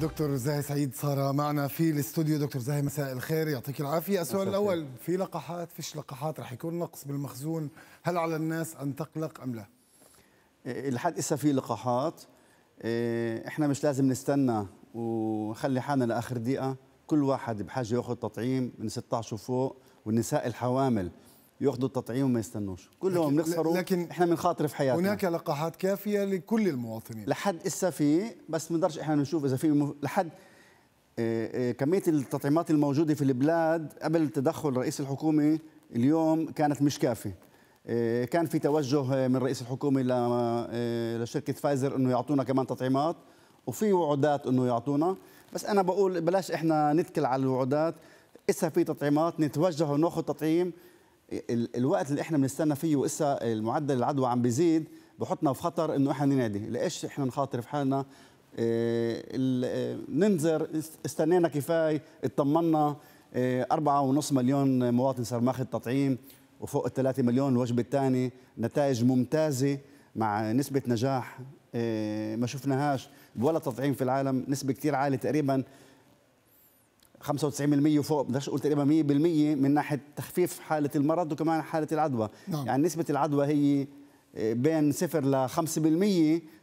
دكتور زاهي سعيد صار معنا في الاستوديو دكتور زاهي مساء الخير يعطيك العافيه السؤال الاول في لقاحات فيش لقاحات رح يكون نقص بالمخزون هل على الناس ان تقلق ام لا إيه، لحد إسا في لقاحات إيه، احنا مش لازم نستنى ونخلي حالنا لاخر دقيقه كل واحد بحاجه ياخذ تطعيم من 16 وفوق والنساء الحوامل ياخذوا التطعيم وما يستنوش كلهم بنخسروا لكن احنا بنخاطر في حياتنا هناك لقاحات كافيه لكل المواطنين لحد اسا في بس ما بنقدرش احنا نشوف اذا في لحد آه، آه، كميه التطعيمات الموجوده في البلاد قبل تدخل رئيس الحكومه اليوم كانت مش كافيه آه، كان في توجه من رئيس الحكومه لشركه فايزر انه يعطونا كمان تطعيمات وفي وعودات انه يعطونا بس انا بقول بلاش احنا نتكل على الوعودات اسا في تطعيمات نتوجه وناخذ تطعيم الوقت اللي احنا بنستنى فيه وإسا المعدل العدوى عم بيزيد بحطنا في خطر انه احنا ننادي ليش احنا نخاطر في حالنا ننظر آه، آه، ننذر استنينا كفايه اطمنا آه، أربعة ونص مليون مواطن صار ماخذ تطعيم وفوق ال 3 مليون الوجبه الثانيه نتائج ممتازه مع نسبه نجاح ما شفناهاش ولا تطعيم في العالم نسبه كثير عاليه تقريبا 95% وفوق بدناش قلت تقريبا 100% من ناحيه تخفيف حاله المرض وكمان حاله العدوى نعم. يعني نسبه العدوى هي آه، بين 0 ل 5%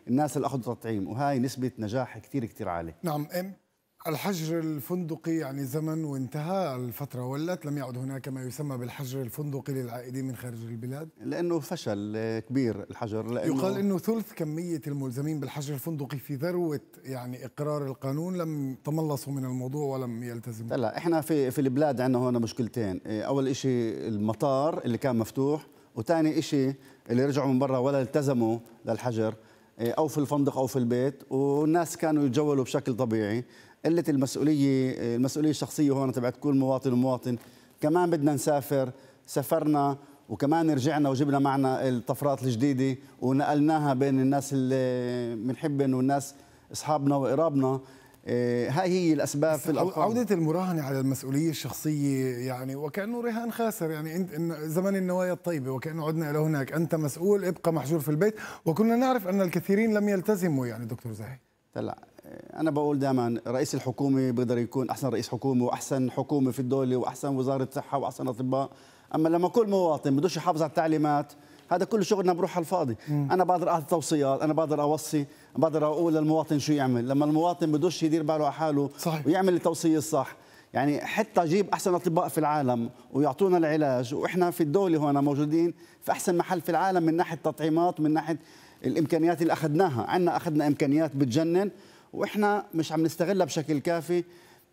الناس اللي اخذوا تطعيم وهي نسبه نجاح كثير كثير عاليه نعم الحجر الفندقي يعني زمن وانتهى الفترة ولت لم يعد هناك ما يسمى بالحجر الفندقي للعائدين من خارج البلاد لأنه فشل كبير الحجر لأنه يقال أنه ثلث كمية الملزمين بالحجر الفندقي في ذروة يعني إقرار القانون لم تملصوا من الموضوع ولم يلتزموا لا إحنا في, في البلاد عندنا هنا مشكلتين أول شيء المطار اللي كان مفتوح وثاني شيء اللي رجعوا من برا ولا التزموا للحجر او في الفندق او في البيت والناس كانوا يتجولوا بشكل طبيعي قله المسؤوليه المسؤوليه الشخصيه هون تبعت كل مواطن ومواطن كمان بدنا نسافر سافرنا وكمان رجعنا وجبنا معنا الطفرات الجديده ونقلناها بين الناس اللي بنحبهم والناس اصحابنا وقرابنا إيه، هاي هي الاسباب في الارقام عوده المراهنه على المسؤوليه الشخصيه يعني وكانه رهان خاسر يعني انت زمن النوايا الطيبه وكانه عدنا الى هناك انت مسؤول ابقى محجور في البيت وكنا نعرف ان الكثيرين لم يلتزموا يعني دكتور زاهي هلا انا بقول دائما رئيس الحكومه بيقدر يكون احسن رئيس حكومه واحسن حكومه في الدوله واحسن وزاره صحه واحسن اطباء اما لما كل مواطن بدوش يحافظ على التعليمات هذا كل شغلنا بروح على الفاضي م. انا بقدر اعطي توصيات انا بقدر اوصي بقدر اقول للمواطن شو يعمل لما المواطن بدوش يدير باله على حاله صحيح. ويعمل التوصيه الصح يعني حتى اجيب احسن اطباء في العالم ويعطونا العلاج واحنا في الدوله هنا موجودين في احسن محل في العالم من ناحيه تطعيمات من ناحيه الامكانيات اللي اخذناها عندنا اخذنا امكانيات بتجنن واحنا مش عم نستغلها بشكل كافي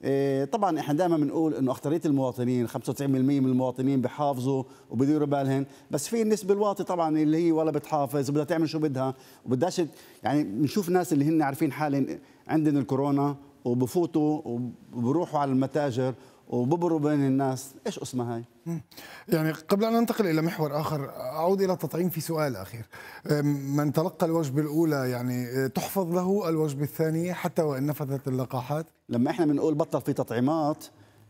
إيه، طبعا احنا دائما بنقول انه اكثريه المواطنين 95% من المواطنين بحافظوا وبديروا بالهم بس في النسبه الواطي طبعا اللي هي ولا بتحافظ وبدها تعمل شو بدها وبدهاش يعني بنشوف ناس اللي هن عارفين حالهم عندهم الكورونا وبفوتوا وبروحوا على المتاجر وببروا بين الناس ايش اسمها هاي يعني قبل ان ننتقل الى محور اخر اعود الى التطعيم في سؤال اخير من تلقى الوجبه الاولى يعني أه، تحفظ له الوجبه الثانيه حتى وان نفذت اللقاحات لما احنا بنقول بطل في تطعيمات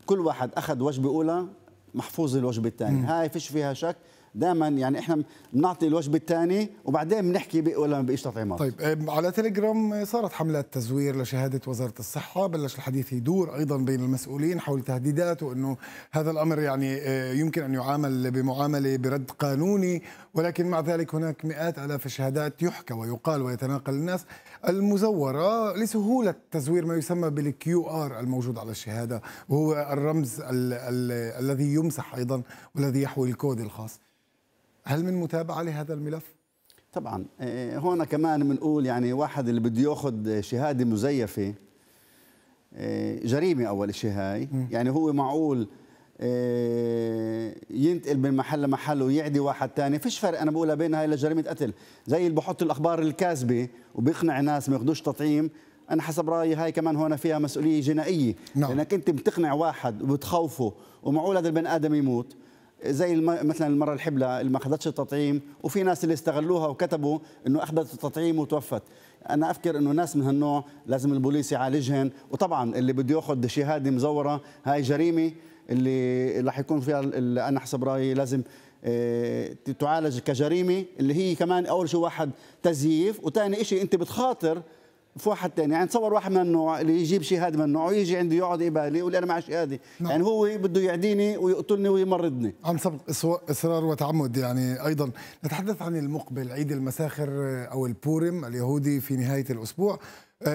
كل واحد اخذ وجبه اولى محفوظ الوجبه الثانيه هاي فيش فيها شك دائما يعني احنا بنعطي الوجبه الثانيه وبعدين بنحكي ولا ما بقيش تطعيمات طيب على تليجرام صارت حملات تزوير لشهاده وزاره الصحه بلش الحديث يدور ايضا بين المسؤولين حول تهديدات وانه هذا الامر يعني أه، يمكن ان يعامل بمعامله برد قانوني ولكن مع ذلك هناك مئات الاف الشهادات يحكى ويقال ويتناقل الناس المزوره لسهوله تزوير ما يسمى بالكيو ار الموجود على الشهاده وهو الرمز الذي يمسح ايضا والذي يحوي الكود الخاص هل من متابعه لهذا الملف؟ طبعا هون إيه، إيه، كمان بنقول يعني واحد اللي بده ياخذ شهاده مزيفه إيه، جريمه اول شيء هاي يعني هو معقول ينتقل من محل لمحل ويعدي واحد ثاني فيش فرق انا بقولها بين هاي لجريمه قتل زي اللي بحط الاخبار الكاذبه وبيقنع ناس ما ياخذوش تطعيم انا حسب رايي هاي كمان هون فيها مسؤوليه جنائيه نعم. لانك انت بتقنع واحد وبتخوفه ومعقول هذا البني ادم يموت زي مثلا المره الحبلة اللي ما اخذتش التطعيم وفي ناس اللي استغلوها وكتبوا انه اخذت التطعيم وتوفت انا افكر انه ناس من هالنوع لازم البوليس يعالجهن وطبعا اللي بده ياخذ شهاده مزوره هاي جريمه اللي رح يكون فيها اللي انا حسب رايي لازم آه، تعالج كجريمه اللي هي كمان اول شيء واحد تزييف وثاني شيء انت بتخاطر في واحد ثاني يعني. يعني تصور واحد من النوع اللي يجيب شهاده من النوع ويجي عندي يقعد يبالي يقول انا مع شهاده نعم. يعني هو بده يعديني ويقتلني ويمرضني عم سبق اصرار وتعمد يعني ايضا نتحدث عن المقبل عيد المساخر او البورم اليهودي في نهايه الاسبوع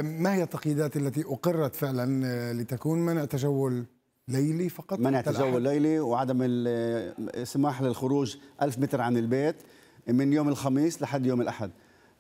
ما هي التقييدات التي اقرت فعلا أه، لتكون منع تجول ليلي فقط منع تجول ليلي وعدم السماح للخروج 1000 متر عن البيت من يوم الخميس لحد يوم الاحد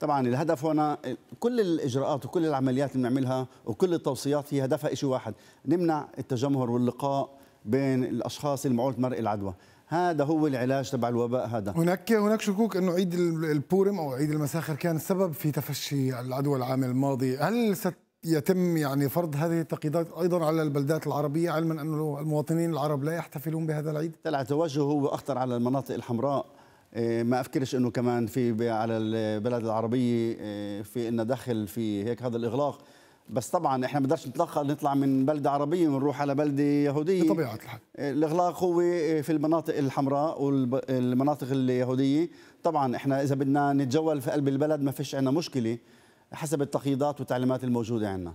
طبعا الهدف هنا كل الاجراءات وكل العمليات اللي بنعملها وكل التوصيات هي هدفها شيء واحد نمنع التجمهر واللقاء بين الاشخاص اللي المعول مرء العدوى هذا هو العلاج تبع الوباء هذا هناك هناك شكوك انه عيد البورم او عيد المساخر كان سبب في تفشي العدوى العام الماضي هل ست يتم يعني فرض هذه التقييدات ايضا على البلدات العربيه علما انه المواطنين العرب لا يحتفلون بهذا العيد؟ لا التوجه هو اخطر على المناطق الحمراء إيه، ما أفكرش أنه كمان في على البلد العربية إيه، في انه دخل في هيك هذا الإغلاق بس طبعا احنا ما بنقدرش نتلقى نطلع من بلده عربيه ونروح على بلده يهوديه بطبيعه الحال إيه، الاغلاق هو في المناطق الحمراء والمناطق اليهوديه طبعا احنا اذا بدنا نتجول في قلب البلد ما فيش عندنا مشكله حسب التقييدات والتعليمات الموجوده عندنا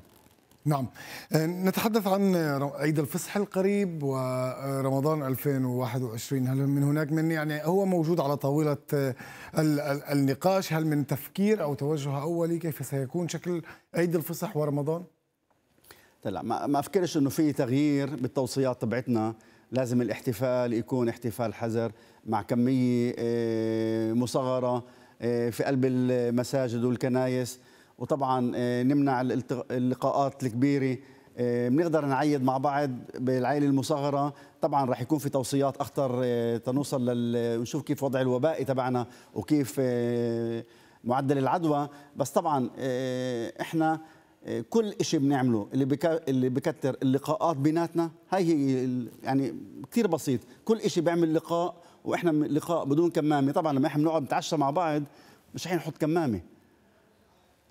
نعم آه، نتحدث عن عيد الفصح القريب ورمضان 2021 هل من هناك من يعني هو موجود على طاولة آه، النقاش هل من تفكير أو توجه أولي كيف سيكون شكل عيد الفصح ورمضان؟ لا ما أفكرش أنه في تغيير بالتوصيات تبعتنا لازم الاحتفال يكون احتفال حذر مع كمية آه، مصغرة في قلب المساجد والكنايس وطبعا آه، نمنع اللقاءات الكبيره آه، بنقدر نعيد مع بعض بالعائله المصغره طبعا رح يكون في توصيات اخطر آه، تنوصل لل... ونشوف كيف وضع الوبائي تبعنا وكيف معدل العدوى بس طبعا احنا كل شيء بنعمله اللي بك... اللي بكثر اللقاءات بيناتنا هاي هي يعني كثير بسيط كل شيء بيعمل لقاء واحنا لقاء بدون كمامه طبعا لما احنا بنقعد نتعشى مع بعض مش رح نحط كمامه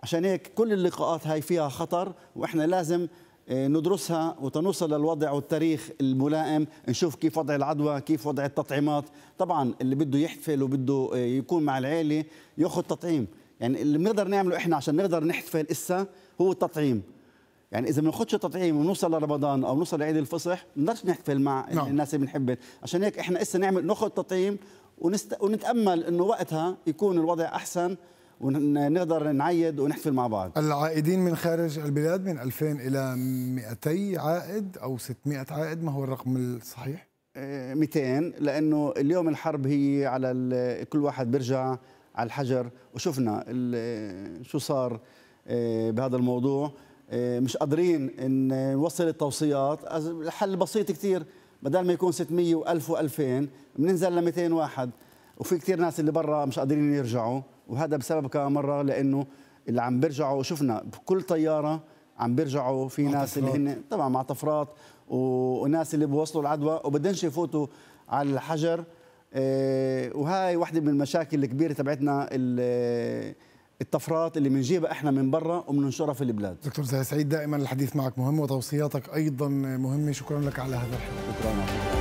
عشان هيك كل اللقاءات هاي فيها خطر واحنا لازم آه، ندرسها وتنوصل للوضع والتاريخ الملائم نشوف كيف وضع العدوى كيف وضع التطعيمات طبعا اللي بده يحتفل وبده آه، يكون مع العيلة يأخذ تطعيم يعني اللي بنقدر نعمله إحنا عشان نقدر نحتفل إسا هو التطعيم يعني اذا ما بناخذش تطعيم ونوصل لرمضان او نوصل لعيد الفصح بنقدرش نحتفل مع نعم. الناس اللي بنحبها عشان هيك احنا اسا نعمل ناخذ تطعيم ونست... ونتامل انه وقتها يكون الوضع احسن ونقدر نعيد ونحتفل مع بعض العائدين من خارج البلاد من 2000 إلى 200 عائد أو 600 عائد ما هو الرقم الصحيح؟ 200 آه، لأنه اليوم الحرب هي على كل واحد بيرجع على الحجر وشفنا آه، شو صار آه، بهذا الموضوع مش قادرين ان نوصل التوصيات الحل بسيط كثير بدل ما يكون 600 و1000 و2000 بننزل ل 200 واحد وفي كثير ناس اللي برا مش قادرين يرجعوا وهذا بسبب كمان مره لانه اللي عم بيرجعوا شفنا بكل طياره عم بيرجعوا في ناس اللي هن طبعا مع طفرات وناس اللي بوصلوا العدوى وبدنش يفوتوا على الحجر إيه، وهاي وحده من المشاكل الكبيره تبعتنا الطفرات اللي بنجيبها احنا من برا وبننشرها في البلاد دكتور سعيد دائما الحديث معك مهم وتوصياتك ايضا مهمه شكرا لك على هذا الحديث شكرا لك.